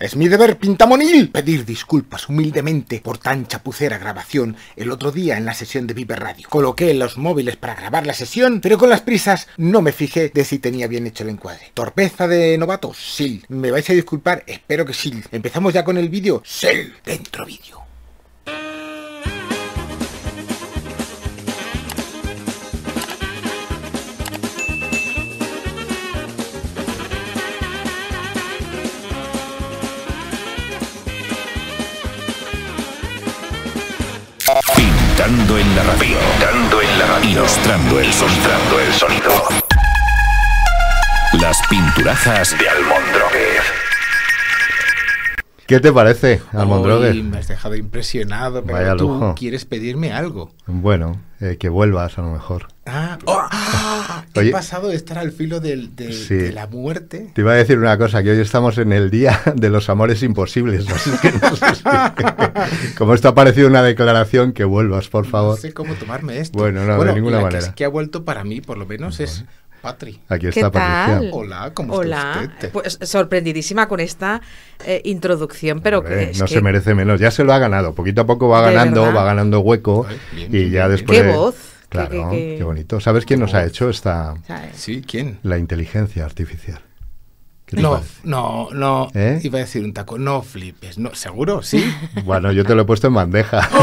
Es mi deber, pintamonil, pedir disculpas humildemente por tan chapucera grabación el otro día en la sesión de Viper Radio. Coloqué los móviles para grabar la sesión, pero con las prisas no me fijé de si tenía bien hecho el encuadre. Torpeza de novato, sí. Me vais a disculpar, espero que sí. Empezamos ya con el vídeo. Sí, dentro vídeo. Ilustrando en la Ilustrando el el sonido. Las pinturazas de Almondroguez. ¿Qué te parece, Almondroguez? me has dejado impresionado, pero Vaya tú lujo. quieres pedirme algo. Bueno, eh, que vuelvas a lo mejor. Ah, ah He pasado de estar al filo de, la muerte. Te iba a decir una cosa, que hoy estamos en el día de los amores imposibles. como esto ha parecido una declaración, que vuelvas, por favor. No sé cómo tomarme esto. Bueno, no, de ninguna manera. Que, que ha vuelto para mí, por lo menos, es Patri. Aquí está ¿Qué Hola, ¿cómo Hola. Pues sorprendidísima con esta eh, introducción, pero que no se merece menos. Ya se lo ha ganado. Poquito a poco va ganando, va ganando hueco y ya después. Qué voz. Claro, qué bonito. ¿Sabes quién nos ha hecho esta... Sí, ¿quién? La inteligencia artificial. No, no, no, ¿Eh? iba a decir un taco, no flipes, no, seguro, sí. Bueno, yo te lo he puesto en bandeja.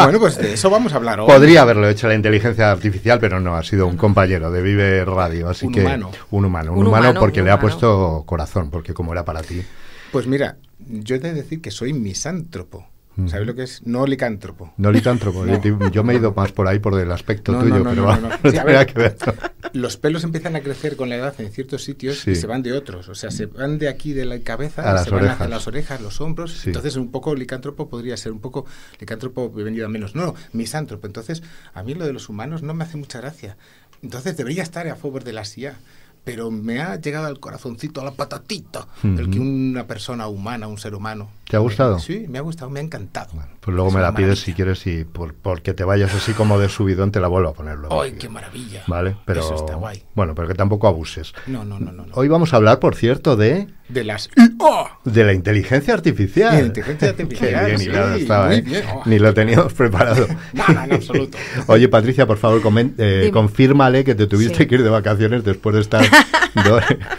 Oh. bueno, pues de eso vamos a hablar hoy. Podría haberlo hecho la inteligencia artificial, pero no, ha sido un compañero de Vive Radio, así un que humano. un humano, un, humano, porque le ha puesto corazón, porque como era para ti. Pues mira, yo he de decir que soy misántropo. Mm. ¿Sabes lo que es? No licántropo. No licántropo. Yo, me he ido más por ahí, por el aspecto tuyo, no, pero Los pelos empiezan a crecer con la edad en ciertos sitios y se van de otros. O sea, se van de aquí de la cabeza, a se van orejas. hacia las orejas, los hombros. Entonces, un poco licántropo podría ser un poco licántropo venido a menos. No, misántropo. Entonces, a mí lo de los humanos no me hace mucha gracia. Entonces, debería estar a favor de la CIA pero me ha llegado al corazoncito, a la patatita, del el que una persona humana, un ser humano. ¿Te ha gustado? sí, me ha gustado, me ha encantado. pues luego me la pides si quieres y porque te vayas así como de subidón te la vuelvo a poner ¡Ay, qué maravilla! Vale, pero... está Bueno, pero que tampoco abuses. No, no, no, Hoy vamos a hablar, por cierto, de... De las... De la inteligencia artificial. De la inteligencia artificial, ¿eh? Ni lo teníamos preparado. Nada, en absoluto. Oye, Patricia, por favor, eh, confírmale que te tuviste que ir de vacaciones después de estar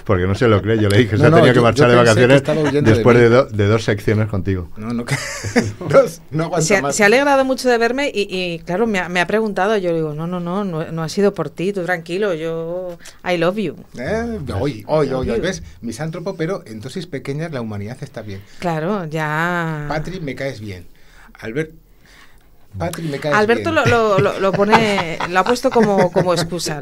porque no se lo cree. Yo le dije se tenido que marchar de vacaciones después de, dos secciones contigo. No, no, se, más. se, ha alegrado mucho de verme y, claro, me ha, preguntado. Yo digo, no, no, no, no, ha sido por ti, tú tranquilo, yo. I love you. Eh, hoy, hoy, hoy, ¿ves? Misántropo, pero en dosis pequeñas la humanidad está bien. Claro, ya. Patri, me caes bien. Albert, Alberto Lo, pone, lo ha puesto como, como excusa.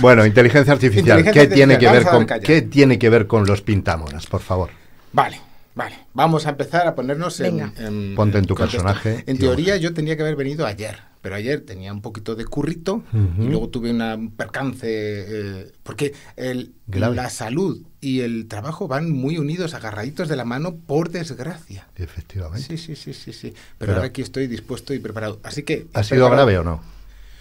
bueno, inteligencia artificial. ¿Qué, Tiene que ver con, ¿Qué tiene que ver con los pintámonas, por favor? Vale. Vale, vamos a empezar a ponernos en, Ponte en tu personaje. En teoría yo tenía que haber venido ayer, pero ayer tenía un poquito de currito y luego tuve una, un percance, eh, porque el, la salud y el trabajo van muy unidos, agarraditos de la mano, por desgracia. Efectivamente. Sí, sí, sí, sí, sí. Pero, ahora aquí estoy dispuesto y preparado. Así que... ¿Ha sido grave o no?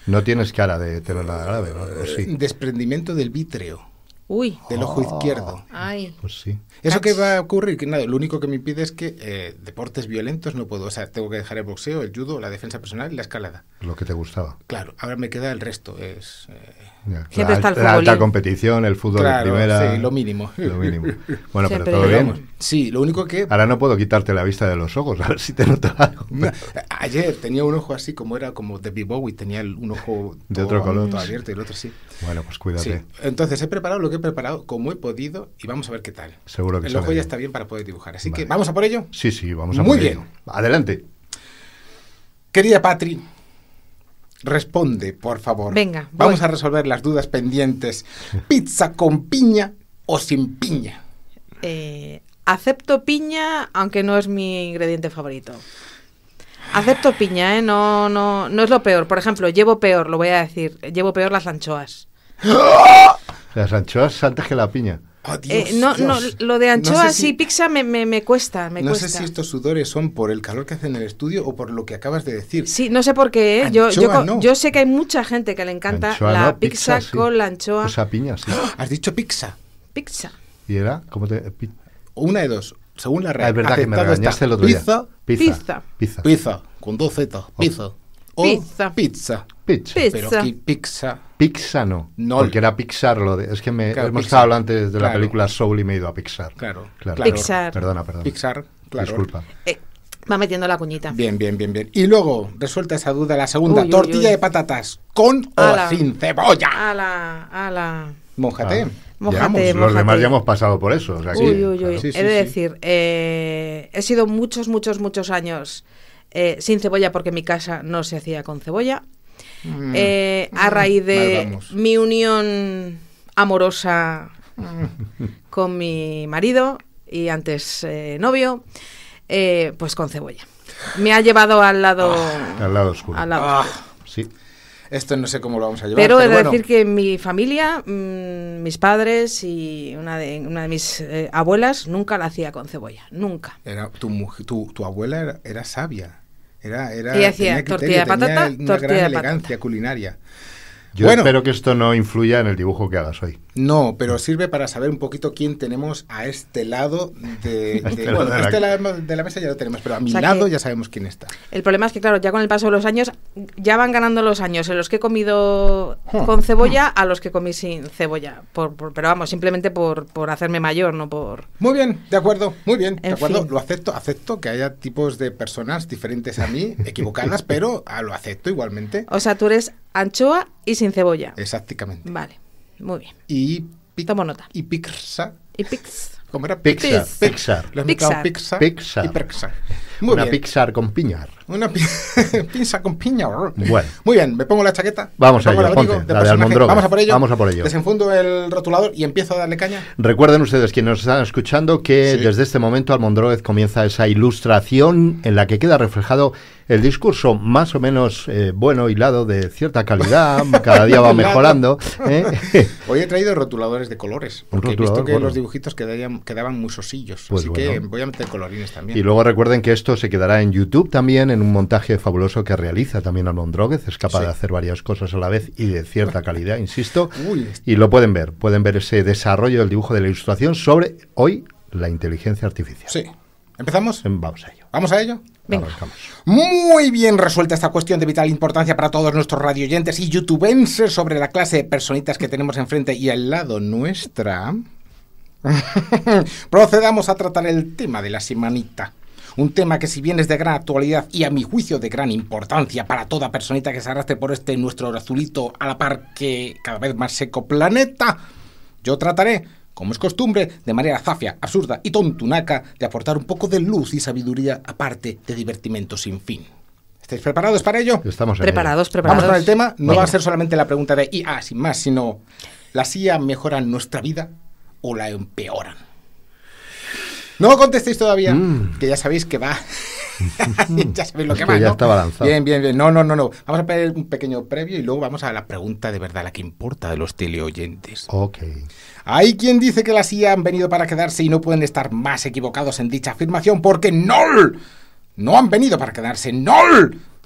No tienes cara de nada grave, pues Desprendimiento del vítreo. Uy. Del ojo oh. izquierdo. Ay. Pues sí. ¿Eso qué va a ocurrir? Que nada, lo único que me impide es que eh, deportes violentos no puedo. O sea, tengo que dejar el boxeo, el judo, la defensa personal y la escalada. Lo que te gustaba. Claro, ahora me queda el resto. Es... Eh, la alta competición, el fútbol de primera. Sí, lo mínimo. Bueno, pero todo bien. Sí, lo único que. Ahora no puedo quitarte la vista de los ojos, a ver si te noto algo. ayer tenía un ojo así como era como de Bowie, tenía un ojo todo, de otro color. Todo abierto y el otro sí. Bueno, pues cuídate. Entonces he preparado lo que he preparado como he podido y vamos a ver qué tal. Seguro que El ojo ya está bien para poder dibujar. Así que vamos a por ello. Sí, sí, vamos a Muy por ello. Muy bien. Adelante. Querida Patri. Responde, por favor. Venga. Vamos a resolver las dudas pendientes. ¿Pizza con piña o sin piña? Eh, acepto piña, aunque no es mi ingrediente favorito. Acepto piña, ¿eh? No, no, no es lo peor. Por ejemplo, llevo peor, lo voy a decir. Llevo peor las anchoas. Las anchoas antes que la piña. Eh, no, no, lo de anchoa pizza me, me, me, cuesta, no sé si estos sudores son por el calor que hace en el estudio o por lo que acabas de decir. Sí, no sé por qué. ¿eh? yo, sé que hay mucha gente que le encanta la pizza, con la anchoa. O piña, sí. Has dicho pizza. Pizza. ¿Y era? como te...? Una de dos. Según la realidad. Ah, es me Pizza. Pizza. Pizza. Pizza. Con dos zetas oh. Pizza pizza. Pizza. Pizza. Pero aquí pizza. no. no. Porque era Pixar lo de. Es que me, hemos estado antes de la película Soul y me he ido a Pixar. Claro. claro. Pixar. Perdona, perdona. Pixar, claro. Disculpa. Eh, va metiendo la cuñita. Bien, bien, bien, bien. Y luego, resuelta esa duda, la segunda. tortilla de patatas. ¿Con o sin cebolla? Ala, ala. Mójate. Ah. Mójate, Los demás ya hemos pasado por eso. uy, uy, uy. Es decir, eh, he sido muchos, muchos, muchos años eh, sin cebolla porque mi casa no se hacía con cebolla. Mm. Eh, a mm. raíz de mi unión amorosa mm. con mi marido y antes eh, novio, pues con cebolla. Me ha llevado al lado, ah, al lado oscuro. Ah. Sí esto no sé cómo lo vamos a llevar. Pero, pero decir que mi familia, mm, mis padres y una de, una de mis eh, abuelas nunca la hacía con cebolla, nunca. Era tu, tu, tu abuela era, sabia, era, era y hacía tortilla de patata, tortilla de elegancia culinaria. Yo espero que esto no influya en el dibujo que hagas hoy. No, pero sirve para saber un poquito quién tenemos a este lado de, la, mesa ya lo tenemos, pero a mi lado ya sabemos quién está. El problema es que, claro, ya con el paso de los años, ya van ganando los años en los que he comido hmm. con cebolla a los que comí sin cebolla. pero vamos, simplemente por, hacerme mayor, no por... Muy bien, de acuerdo, muy bien, de acuerdo, lo acepto, acepto que haya tipos de personas diferentes a mí, equivocadas, pero ah, lo acepto igualmente. O sea, tú eres anchoa y sin cebolla. Exactamente. Vale muy bien. Y pizza Y Pixar. Y ¿Cómo era? Pixar. Pixar. Pixar. Pixar. Y Pixar. Muy Una Pixar con piñar. Una pixar con piñar. Bueno. Muy bien, me pongo la chaqueta. Vamos a ello, Vamos a por ello. Desenfundo el rotulador y empiezo a darle caña. Recuerden ustedes, quienes nos están escuchando, que desde este momento Almondroez comienza esa ilustración en la que queda reflejado el discurso más o menos eh, bueno, hilado, de cierta calidad, cada día va mejorando. ¿eh? Hoy he traído rotuladores de colores, porque he visto que los dibujitos quedaban, quedaban muy sosillos, pues así que voy a meter colorines también. Y luego recuerden que esto se quedará en YouTube también, en un montaje fabuloso que realiza también Droguez. es capaz de hacer varias cosas a la vez y de cierta calidad, insisto, y lo pueden ver, pueden ver ese desarrollo del dibujo de la ilustración sobre hoy la inteligencia artificial. Sí. ¿Empezamos? Em, vamos a ello. ¿Vamos a ello? Venga. Muy bien resuelta esta cuestión de vital importancia para todos nuestros radioyentes y youtubenses sobre la clase de personitas que tenemos enfrente y al lado nuestra. Procedamos a tratar el tema de la semanita. Un tema que si bien es de gran actualidad y a mi juicio de gran importancia para toda personita que se arrastre por este nuestro azulito a la par que cada vez más seco planeta, yo trataré como es costumbre, de manera zafia, absurda y tontunaca, de aportar un poco de luz y sabiduría aparte de divertimento sin fin. ¿Estáis preparados para ello? Estamos preparados, preparados. Vamos para el tema. No va a ser solamente la pregunta de IA, sin más, sino ¿la IA mejoran nuestra vida o la empeoran? No contestéis todavía, mm. que ya sabéis que va ya sabéis lo que, que Ya estaba Bien, bien, bien. No, no, no, no. Vamos a pedir un pequeño previo y luego vamos a la pregunta de verdad, la que importa de los teleoyentes. Ok. Hay quien dice que las IA han venido para quedarse y no pueden estar más equivocados en dicha afirmación porque no. No han venido para quedarse. No.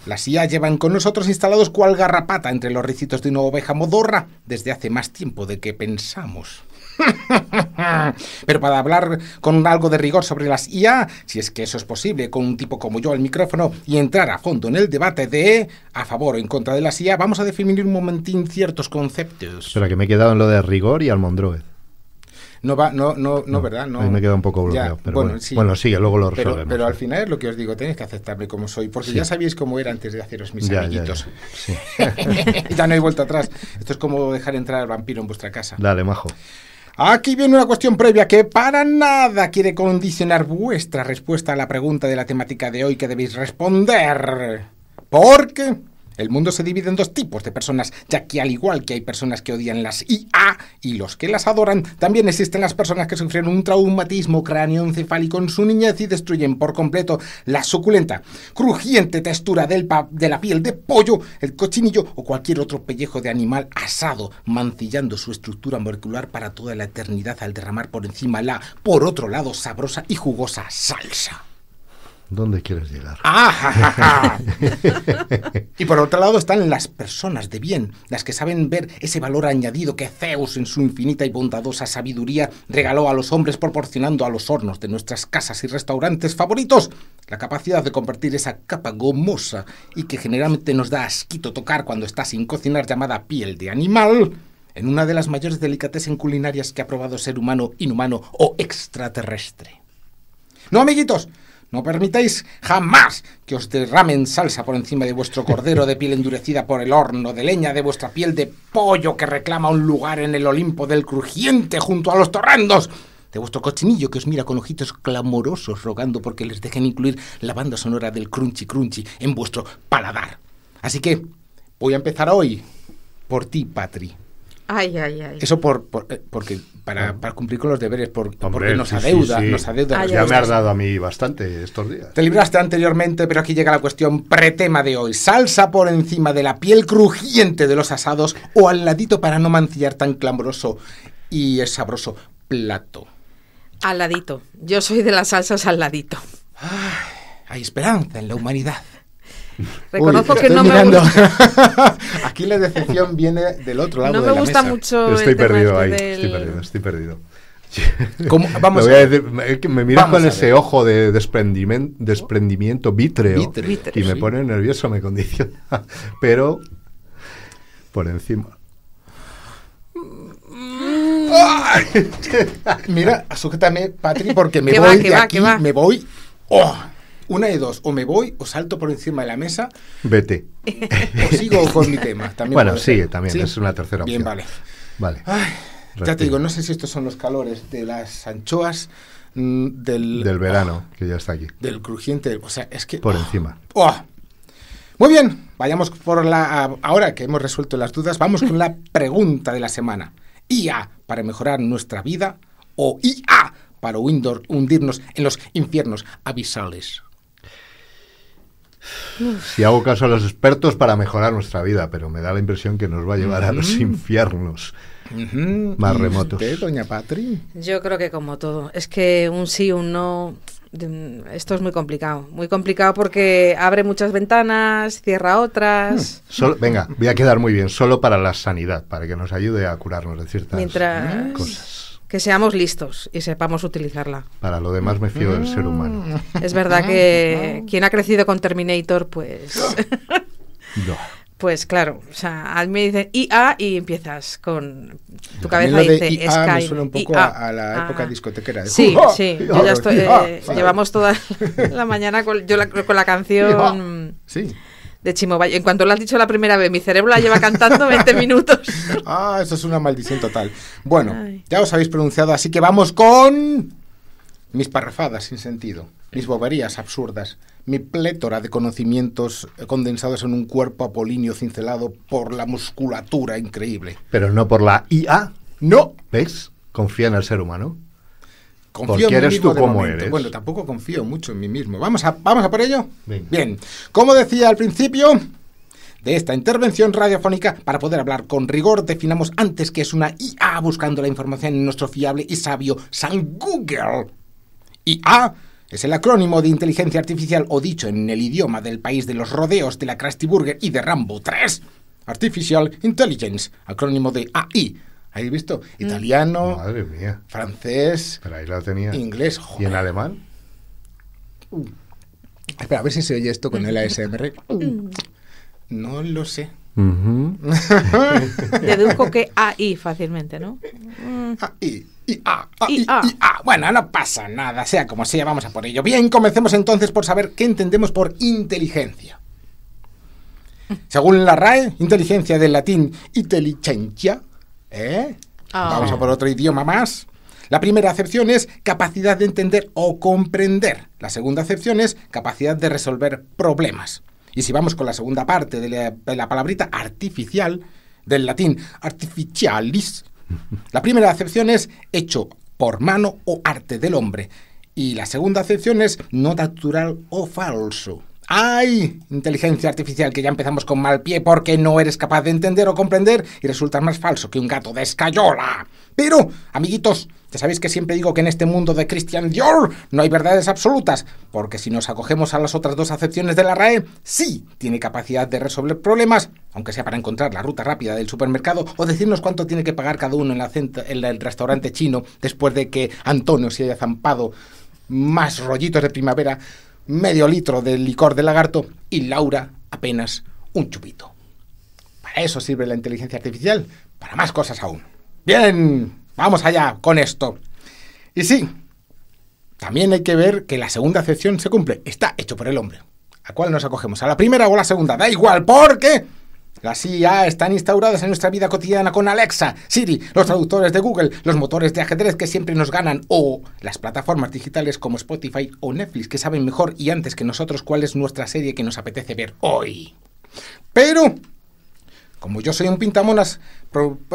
Las IA llevan con nosotros instalados cual garrapata entre los ricitos de una oveja modorra desde hace más tiempo de que pensamos. Pero para hablar con algo de rigor sobre las IA, si es que eso es posible, con un tipo como yo al micrófono y entrar a fondo en el debate de a favor o en contra de las IA, vamos a definir un momentín ciertos conceptos. Espera, que me he quedado en lo de rigor y almendroed. No va, no, no, no, ¿verdad? No. me queda un poco bloqueado. pero bueno, bueno, sí, sigue, luego lo resolvemos. Pero, al final es lo que os digo, tenéis que aceptarme como soy, porque ya sabíais cómo era antes de haceros mis amiguitos. Ya, ya no hay vuelta atrás. Esto es como dejar entrar al vampiro en vuestra casa. Dale, majo. Aquí viene una cuestión previa que para nada quiere condicionar vuestra respuesta a la pregunta de la temática de hoy que debéis responder. ¿Por qué? El mundo se divide en dos tipos de personas, ya que al igual que hay personas que odian las IA y los que las adoran, también existen las personas que sufrieron un traumatismo cráneoencefálico en su niñez y destruyen por completo la suculenta, crujiente textura del de la piel de pollo, el cochinillo o cualquier otro pellejo de animal asado, mancillando su estructura molecular para toda la eternidad al derramar por encima la, por otro lado, sabrosa y jugosa salsa dónde quieres llegar. Ah, y por otro lado están las personas de bien, las que saben ver ese valor añadido que Zeus en su infinita y bondadosa sabiduría regaló a los hombres proporcionando a los hornos de nuestras casas y restaurantes favoritos la capacidad de convertir esa capa gomosa y que generalmente nos da asquito tocar cuando está sin cocinar llamada piel de animal en una de las mayores en culinarias que ha probado ser humano, inhumano o extraterrestre. No, amiguitos, no permitáis jamás que os derramen salsa por encima de vuestro cordero de piel endurecida por el horno de leña, de vuestra piel de pollo que reclama un lugar en el Olimpo del crujiente junto a los torrandos, de vuestro cochinillo que os mira con ojitos clamorosos rogando porque les dejen incluir la banda sonora del crunchy crunchy en vuestro paladar. Así que voy a empezar hoy por ti, Patri. Ay, ay, ay. Eso por, eh, porque para, cumplir con los deberes, por, porque nos adeuda. Nos ah, adeuda ya me has dado a mí bastante estos días. Te libraste anteriormente, pero aquí llega la cuestión pretema de hoy. Salsa por encima de la piel crujiente de los asados o al ladito para no mancillar tan clamoroso y sabroso plato. Al ladito. Yo soy de las salsas al ladito. hay esperanza en la humanidad. Reconozco que no me gusta. Aquí la decepción viene del otro lado. No me gusta mucho. Estoy perdido este ahí. Estoy perdido, estoy perdido. Vamos me, a me, con ese ojo de desprendimiento, desprendimiento vítreo, y me pone nervioso, me condiciona. Pero por encima. Mm. Mira, sujétame, Patri, porque me voy de aquí, me voy. ¡Oh! Una de dos, o me voy o salto por encima de la mesa. Vete. O sigo con mi tema. También bueno, sigue también, es una tercera opción. Bien, vale. Vale. ya te digo, no sé si estos son los calores de las anchoas. Mm, del, del verano, ah, que ya está aquí. Del crujiente, o sea, es que... Por ah, encima. Muy bien, vayamos por la... Ah, ahora que hemos resuelto las dudas, vamos con la pregunta de la semana. IA para mejorar nuestra vida o IA para hundirnos en los infiernos abisales si hago caso a los expertos para mejorar nuestra vida, pero me da la impresión que nos va a llevar a los infiernos. Más remotos. doña Patri? Yo creo que como todo, es que un sí, un no, mm, esto es muy complicado, muy complicado porque abre muchas ventanas, cierra otras. Hmm. venga, voy a quedar muy bien, solo para la sanidad, para que nos ayude a curarnos de ciertas Mientras... cosas que seamos listos y sepamos utilizarla. Para lo demás me fío del ser humano. Es verdad que quien ha crecido con Terminator, pues... Pues claro, o sea, a mí me dicen IA y empiezas con tu cabeza dice IA Sky, me suena un poco a, la ah. época discotequera. ¿eh? sí, ¡Oh! sí, ¡Oh! yo ya estoy, eh, ¡Oh! llevamos toda la mañana con, yo la, con la canción. Sí de Chimo Valle. En cuanto lo has dicho la primera vez, mi cerebro la lleva cantando 20 minutos. ah, eso es una maldición total. Bueno, ya os habéis pronunciado, así que vamos con mis parrafadas sin sentido, mis boberías absurdas, mi plétora de conocimientos condensados en un cuerpo apolíneo cincelado por la musculatura increíble. Pero no por la IA. No. ¿Ves? Confía en el ser humano. Confío en mí eres mismo tú como eres. Bueno, tampoco confío mucho en mí mismo. ¿Vamos a, vamos a por ello? Bien. Como decía al principio, de esta intervención radiofónica para poder hablar con rigor definamos antes que es una IA buscando la información en nuestro fiable y sabio San Google. IA es el acrónimo de inteligencia artificial o dicho en el idioma del país de los rodeos de la Krusty Burger y de Rambo 3. Artificial Intelligence, acrónimo de AI, ¿Habéis visto, mm. italiano, Madre mía. francés, Pero ahí la tenía. inglés, ¿Y en alemán? Uh. Espera, a ver si se oye esto con el ASMR. Uh. No lo sé. Deduzco que AI fácilmente, ¿no? AI. y -A, a, Bueno, no pasa nada, sea como sea, vamos a por ello. Bien, comencemos entonces por saber qué entendemos por inteligencia. Según la RAE, inteligencia del latín intelligentia, ¿Eh? Ah. Vamos a por otro idioma más. La primera acepción es capacidad de entender o comprender. La segunda acepción es capacidad de resolver problemas. Y si vamos con la segunda parte de la, de la palabrita artificial, del latín artificialis, la primera acepción es hecho por mano o arte del hombre. Y la segunda acepción es no natural o falso. ¡Ay! Inteligencia artificial que ya empezamos con mal pie porque no eres capaz de entender o comprender y resultas más falso que un gato de escayola. Pero, amiguitos, ya sabéis que siempre digo que en este mundo de Christian Dior no hay verdades absolutas, porque si nos acogemos a las otras dos acepciones de la RAE, sí tiene capacidad de resolver problemas, aunque sea para encontrar la ruta rápida del supermercado o decirnos cuánto tiene que pagar cada uno en, en el restaurante chino después de que Antonio se haya zampado más rollitos de primavera medio litro de licor de lagarto y Laura apenas un chupito. Para eso sirve la inteligencia artificial, para más cosas aún. Bien, vamos allá con esto. Y sí, también hay que ver que la segunda acepción se cumple. Está hecho por el hombre. ¿A cuál nos acogemos? ¿A la primera o a la segunda? Da igual, porque... Las IA están instauradas en nuestra vida cotidiana con Alexa, Siri, los traductores de Google, los motores de ajedrez que siempre nos ganan o las plataformas digitales como Spotify o Netflix que saben mejor y antes que nosotros cuál es nuestra serie que nos apetece ver hoy. Pero, como yo soy un pintamonas,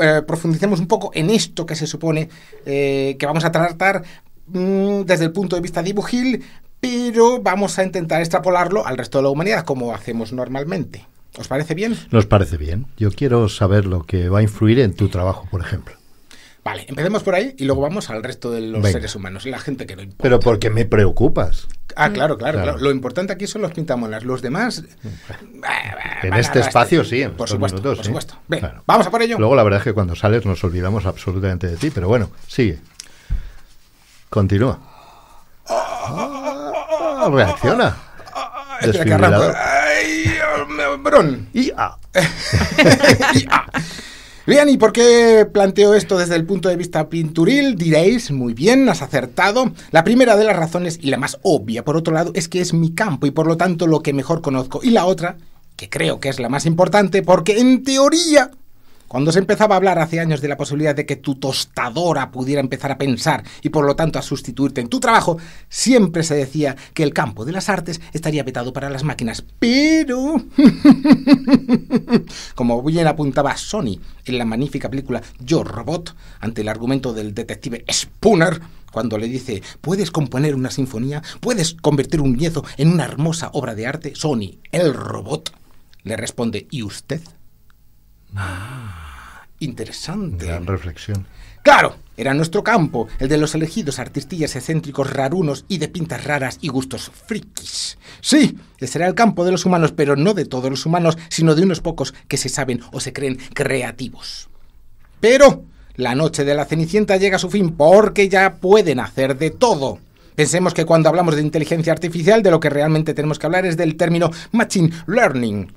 eh, profundicemos un poco en esto que se supone eh, que vamos a tratar mm, desde el punto de vista dibujil, pero vamos a intentar extrapolarlo al resto de la humanidad como hacemos normalmente. ¿Os parece bien? Nos parece bien. Yo quiero saber lo que va a influir en tu trabajo, por ejemplo. Vale, empecemos por ahí y luego vamos al resto de los seres humanos, la gente que no importa. Pero porque me preocupas. Ah, claro, claro, Lo importante aquí son los pintamonas. Los demás. En este espacio sí, por supuesto. por supuesto. Vamos a por ello. Luego, la verdad es que cuando sales nos olvidamos absolutamente de ti, pero bueno, sigue. Continúa. reacciona. Desfibrilador. Y a Bien, ¿y por qué planteo esto desde el punto de vista pinturil? Diréis, muy bien, has acertado. La primera de las razones, y la más obvia, por otro lado, es que es mi campo y por lo tanto lo que mejor conozco. Y la otra, que creo que es la más importante, porque en teoría cuando se empezaba a hablar hace años de la posibilidad de que tu tostadora pudiera empezar a pensar y por lo tanto a sustituirte en tu trabajo, siempre se decía que el campo de las artes estaría vetado para las máquinas. Pero, como bien apuntaba Sony en la magnífica película Yo Robot, ante el argumento del detective Spooner, cuando le dice, ¿puedes componer una sinfonía? ¿Puedes convertir un niezo en una hermosa obra de arte? Sony, el robot, le responde, ¿y usted? Ah interesante. Gran reflexión. Claro, era nuestro campo, el de los elegidos artistillas excéntricos rarunos y de pintas raras y gustos frikis. Sí, ese era el campo de los humanos, pero no de todos los humanos, sino de unos pocos que se saben o se creen creativos. Pero la noche de la Cenicienta llega a su fin porque ya pueden hacer de todo. Pensemos que cuando hablamos de inteligencia artificial, de lo que realmente tenemos que hablar es del término machine learning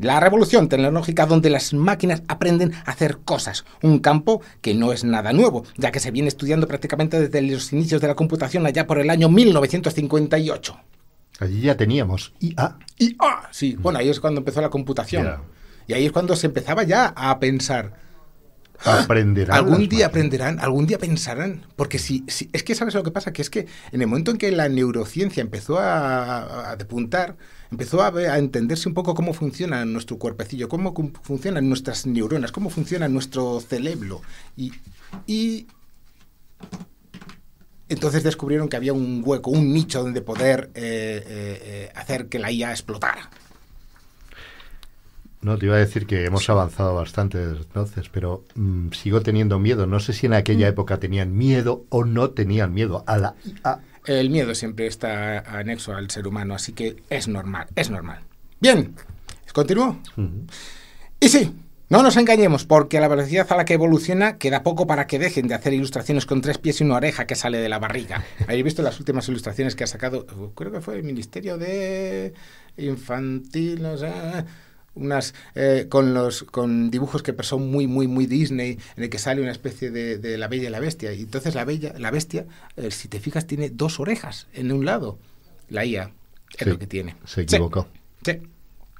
la revolución tecnológica donde las máquinas aprenden a hacer cosas, un campo que no es nada nuevo, ya que se viene estudiando prácticamente desde los inicios de la computación allá por el año 1958. Allí ya teníamos IA. IA, sí. Bueno, ahí es cuando empezó la computación. Y ahí es cuando se empezaba ya a pensar, Ah. Aprenderán. Algún día aprenderán, algún día pensarán. Porque si, es que sabes lo que pasa, que es que en el momento en que la neurociencia empezó a, depuntar, empezó a, entenderse un poco cómo funciona nuestro cuerpecillo, cómo funcionan nuestras neuronas, cómo funciona nuestro cerebro. Y, y entonces descubrieron que había un hueco, un nicho donde poder eh, eh, eh, hacer que la IA explotara. No, te iba a decir que hemos avanzado bastante desde entonces, pero mm, sigo teniendo miedo. No sé si en aquella mm. época tenían miedo o no tenían miedo a la El miedo siempre está anexo al ser humano, así que es normal, es normal. Bien, ¿continúo? Y sí, no nos engañemos, porque la velocidad a la que evoluciona queda poco para que dejen de hacer ilustraciones con tres pies y una oreja que sale de la barriga. Habéis visto las últimas ilustraciones que ha sacado, uh, creo que fue el Ministerio de Infantil, unas eh, con los con dibujos que son muy muy muy Disney en el que sale una especie de, la bella y la bestia y entonces la bella la bestia eh, si te fijas tiene dos orejas en un lado la IA es lo que tiene se equivocó sí.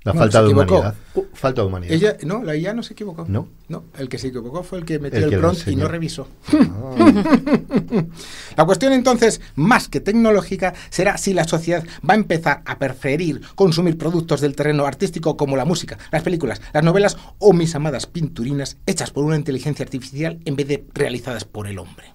La uh, falta de humanidad. Falta humanidad. Ella, no, la IA no se equivocó. No. No, el que se equivocó fue el que metió el, bronce y no revisó. Ah. la cuestión entonces, más que tecnológica, será si la sociedad va a empezar a preferir consumir productos del terreno artístico como la música, las películas, las novelas o mis amadas pinturinas hechas por una inteligencia artificial en vez de realizadas por el hombre.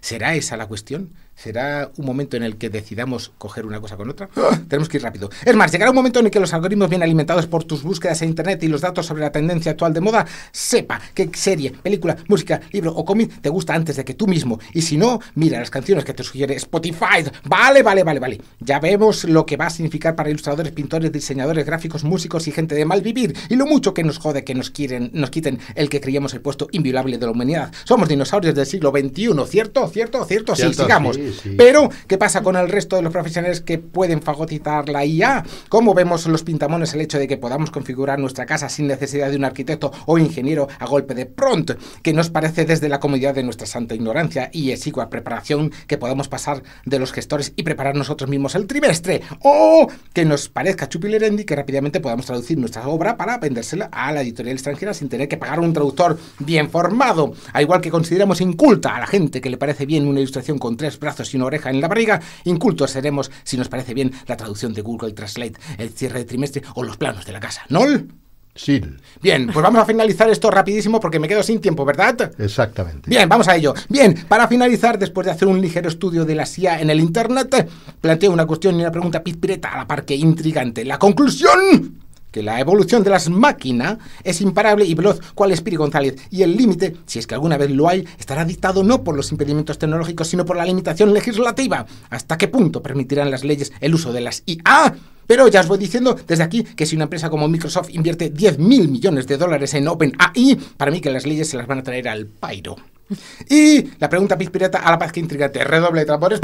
¿Será esa la cuestión? ¿Será un momento en el que decidamos coger una cosa con otra? Ah. Tenemos que ir rápido. Es más, llegará un momento en el que los algoritmos bien alimentados por tus búsquedas en Internet y los datos sobre la tendencia actual de moda sepa qué serie, película, música, libro o cómic te gusta antes de que tú mismo. Y si no, mira las canciones que te sugiere Spotify. Vale, vale, vale, vale. Ya vemos lo que va a significar para ilustradores, pintores, diseñadores, gráficos, músicos y gente de mal vivir. Y lo mucho que nos jode que nos, quieren, nos quiten el que creíamos el puesto inviolable de la humanidad. Somos dinosaurios del siglo XXI, ¿cierto? ¿Cierto? ¿Cierto? sí, sigamos. Pero, ¿qué pasa con el resto de los profesionales que pueden fagocitar la IA? ¿Cómo vemos los pintamones el hecho de que podamos configurar nuestra casa sin necesidad de un arquitecto o ingeniero a golpe de prompt? Que nos parece desde la comodidad de nuestra santa ignorancia y exigua preparación que podamos pasar de los gestores y preparar nosotros mismos el trimestre. O que nos parezca chupilerendi que rápidamente podamos traducir nuestra obra para vendérsela a la editorial extranjera sin tener que pagar un traductor bien formado. A igual que consideramos inculta a la gente que le parece bien una ilustración con tres brazos y una oreja en la barriga, incultos seremos, si nos parece bien, la traducción de Google Translate, el cierre de trimestre o los planos de la casa. ¿No? Sí. Bien, pues vamos a finalizar esto rapidísimo porque me quedo sin tiempo, ¿verdad? Exactamente. Bien, vamos a ello. Bien, para finalizar, después de hacer un ligero estudio de la CIA en el Internet, planteo una cuestión y una pregunta pizpireta a la par que intrigante. La conclusión que la evolución de las máquinas es imparable y veloz, cual es González, y el límite, si es que alguna vez lo hay, estará dictado no por los impedimentos tecnológicos, sino por la limitación legislativa. ¿Hasta qué punto permitirán las leyes el uso de las IA? Pero ya os voy diciendo desde aquí que si una empresa como Microsoft invierte 10.000 mil millones de dólares en OpenAI, para mí que las leyes se las van a traer al pairo. Y la pregunta Pirata a la paz que intrigante. Redoble de tambores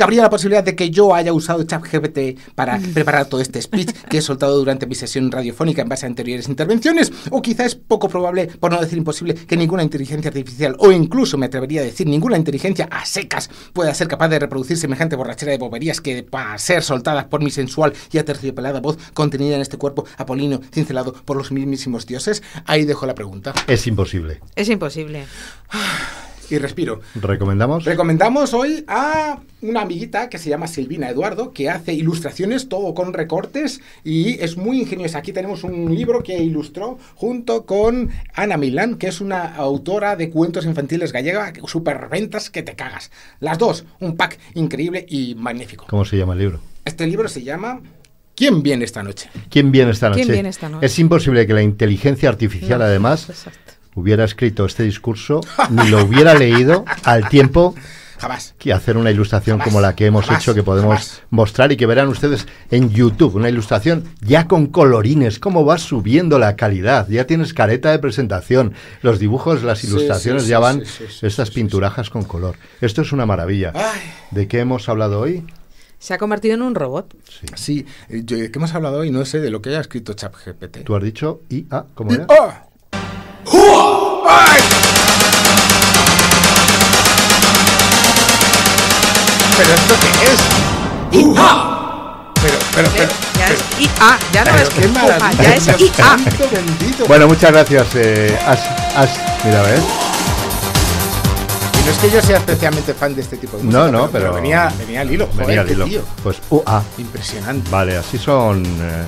cabría la posibilidad de que yo haya usado ChatGPT para mm. preparar todo este speech que he soltado durante mi sesión radiofónica en base a anteriores intervenciones, o quizá es poco probable, por no decir imposible, que ninguna inteligencia artificial, o incluso me atrevería a decir ninguna inteligencia a secas, pueda ser capaz de reproducir semejante borrachera de boberías que, para ser soltadas por mi sensual y aterciopelada voz contenida en este cuerpo apolino cincelado por los mismísimos dioses. Ahí dejo la pregunta. Es imposible. Es imposible. y respiro. ¿Recomendamos? Recomendamos hoy a una amiguita que se llama Silvina Eduardo, que hace ilustraciones, todo con recortes, y es muy ingeniosa. Aquí tenemos un libro que ilustró junto con Ana Milán, que es una autora de cuentos infantiles gallega, superventas que te cagas. Las dos, un pack increíble y magnífico. ¿Cómo se llama el libro? Este libro se llama ¿Quién viene esta noche? ¿Quién viene esta noche? ¿Quién viene esta noche? Es imposible que la inteligencia artificial, además, exacto hubiera escrito este discurso ni lo hubiera leído al tiempo que hacer una ilustración como la que hemos hecho que podemos mostrar y que verán ustedes en YouTube una ilustración ya con colorines cómo va subiendo la calidad ya tienes careta de presentación los dibujos las ilustraciones ya van estas pinturajas con color esto es una maravilla de qué hemos hablado hoy se ha convertido en un robot. Sí, eh, ¿qué hemos hablado hoy? No sé de lo que haya escrito ChatGPT. Tú has dicho IA, ¿cómo ¿Pero esto qué es? Pero, pero, pero. Ya es ah ya no es ya es IA. Bueno, muchas gracias, eh, Ash, Ash, mira, ¿ves? Y no es que yo sea especialmente fan de este tipo de música. No, no, pero, venía, venía al hilo, venía al hilo. Tío. Pues UA. Impresionante. Vale, así son. Eh,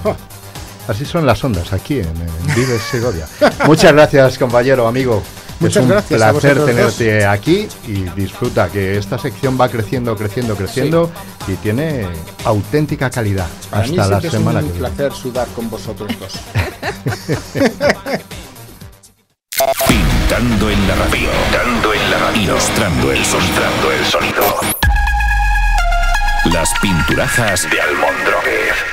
Así son las ondas aquí en, Vives Segovia. Muchas gracias, compañero, amigo. Muchas es un placer tenerte aquí y disfruta que esta sección va creciendo, creciendo, creciendo y tiene auténtica calidad. hasta la semana que es un placer sudar con vosotros dos. Pintando en la radio, pintando en la radio, ilustrando el, el sonido. Las pinturazas de Almondroguez.